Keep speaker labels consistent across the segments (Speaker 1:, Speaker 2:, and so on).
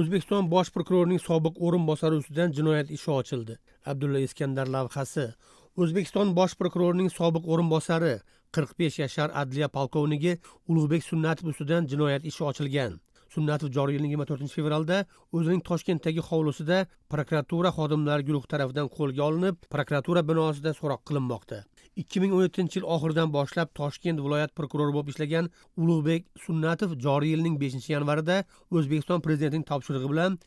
Speaker 1: o'zbekiston bosh prokurorining sobiq o'rinbosari ustidan jinoyat ishi ochildi abdulla iskandar lavhasi o'zbekiston bosh prokurorining sobiq o'rinbosari qirq besh yashar adliya polkovnigi ulug'bek sunnatov ustidan jinoyat ishi ochilgan sunnatov joriy yilning yigirma to'rtinchi fevralda o'zining toshkentdagi hovlisida prokuratura xodimlari guruhi tarafidan qo'lga olinib prokuratura binosida so'roq qilinmoqda 2017 yil oxiridan boshlab Toshkent viloyat prokurori bo'lib ishlagan Ulug'bek Sunnatov joriy yilning 5 yanvarida O'zbekiston prezidentining topshirig'i bilan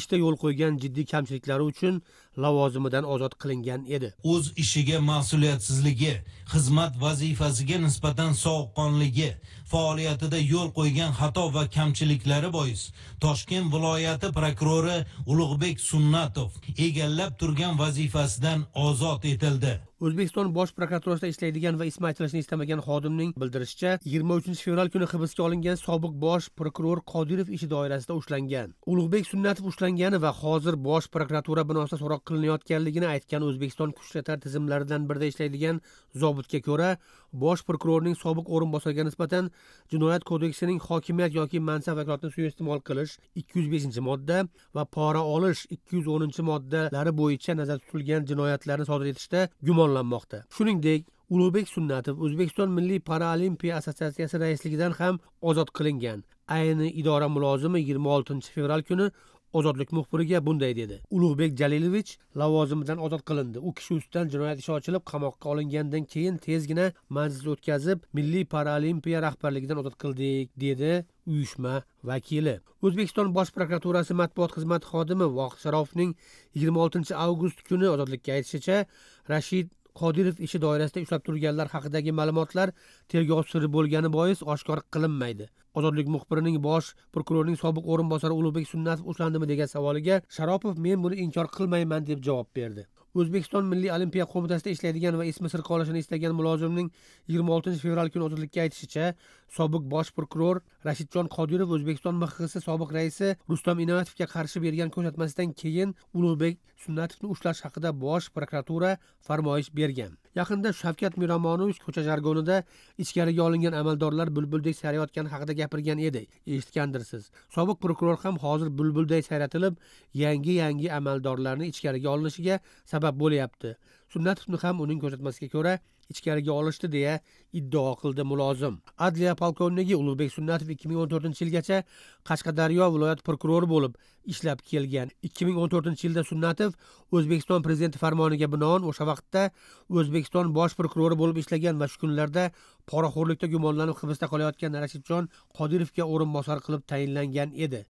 Speaker 1: ishda yo'l qo'ygan jiddiy kamchiliklari uchun lavozimidan ozod qilingan edi.
Speaker 2: O'z ishiga mas'uliyatsizligi, xizmat vazifasiga nisbatan sovuqqonligi, faoliyatida yo'l qo'ygan xato va kamchiliklari bois Toshkent viloyati prokurori Ulug'bek Sunnatov egallab turgan vazifasidan ozod etildi.
Speaker 1: o'zbekiston bosh prokuraturasida ishlaydigan va ism aytilishini istamagan xodimning bildirishicha yigirma uchinchi fevral kuni hibsga olingan sobiq bosh prokuror qodirov ishi doirasida ushlangan ulug'bek sunnatov ushlangani va hozir bosh prokuratura binosida so'roq qilinayotganligini aytgan o'zbekiston kuchlar tizimlaridan birida ishlaydigan zobitga ko'ra bosh prokurorning sobiq o'rinbosariga nisbatan jinoyat kodeksining hokimiyat yoki mansab vakolatini suiiste'mol qilish ikki yuz beshinchi modda va pora olish ikki yuz o'ninchi moddalari bo'yicha nazarda tutilgan jinoyatlarni sodir etishda gumon nishonlanmoqda shuningdek ulug'bek sunnatov o'zbekiston milliy paralimpiya assotsiatsiyasi raisligidan ham ozod qilingan ayni idora mulozimi yigirma oltinchi fevral kuni ozodlik muxbiriga bunday dedi ulug'bek jalilovich lavozimidan ozod qilindi u kishi ustidan jinoyat ishi ochilib qamoqqa olingandan keyin tezgina majlis o'tkazib milliy paralimpiya rahbarligidan ozod qildik dedi uyushma vakili o'zbekiston bosh prokuraturasi matbuot xizmati xodimi vohid sharofovning yigirma oltinchi avgust kuni ozodlikka aytishicha rashid qodirov ishi doirasida ushlab turganlar haqidagi ma'lumotlar tergov siri bo'lgani bois oshkor qilinmaydi ozodlik muxbirining bosh prokurorning sobiq o'rinbosari ulug'bek sunnatov ushlandimi degan savoliga sharopov men buni inkor qilmayman deb javob berdi o'zbekiston milliy olimpiya qo'mitasida ishlaydigan va ismi sir qolishini istagan mulozimning yigirma oltinchi fevral kuni ozodlikka aytishicha sobiq bosh prokuror rashidjon qodirov o'zbekiston mxsi sobiq raisi rustam inoyatovga qarshi bergan ko'rsatmasidan keyin ulug'bek sunnatovni ushlash haqida bosh prokuratura farmoyish bergan yaqinda shavkat miromonovich ko'cha jargonida ichkariga olingan amaldorlar bulbuldek sayrayotgani haqida gapirgan edi eshitgandirsiz sobiq prokuror ham hozir bulbulday sayratilib yangi yangi amaldorlarni ichkariga olinishiga sabab bo'lyapti sunnatovni ham uning ko'rsatmasiga ko'ra ichkariga olishdi deya iddao qildi mulozim adliya polkovnigi ulug'bek sunnatov ikki ming o'n to'rtinchi yilgacha qashqadaryo viloyat prokurori bo'lib ishlab kelgan ikki ming o'n to'rtinchi yilda sunnatov o'zbekiston prezidenti farmoniga binoan o'sha vaqtda o'zbekiston bosh prokurori bo'lib ishlagan va shu kunlarda poraxo'rlikda gumonlanib hibsda qolayotgan rashidjon qodirovga o'rinbosar qilib tayinlangan edi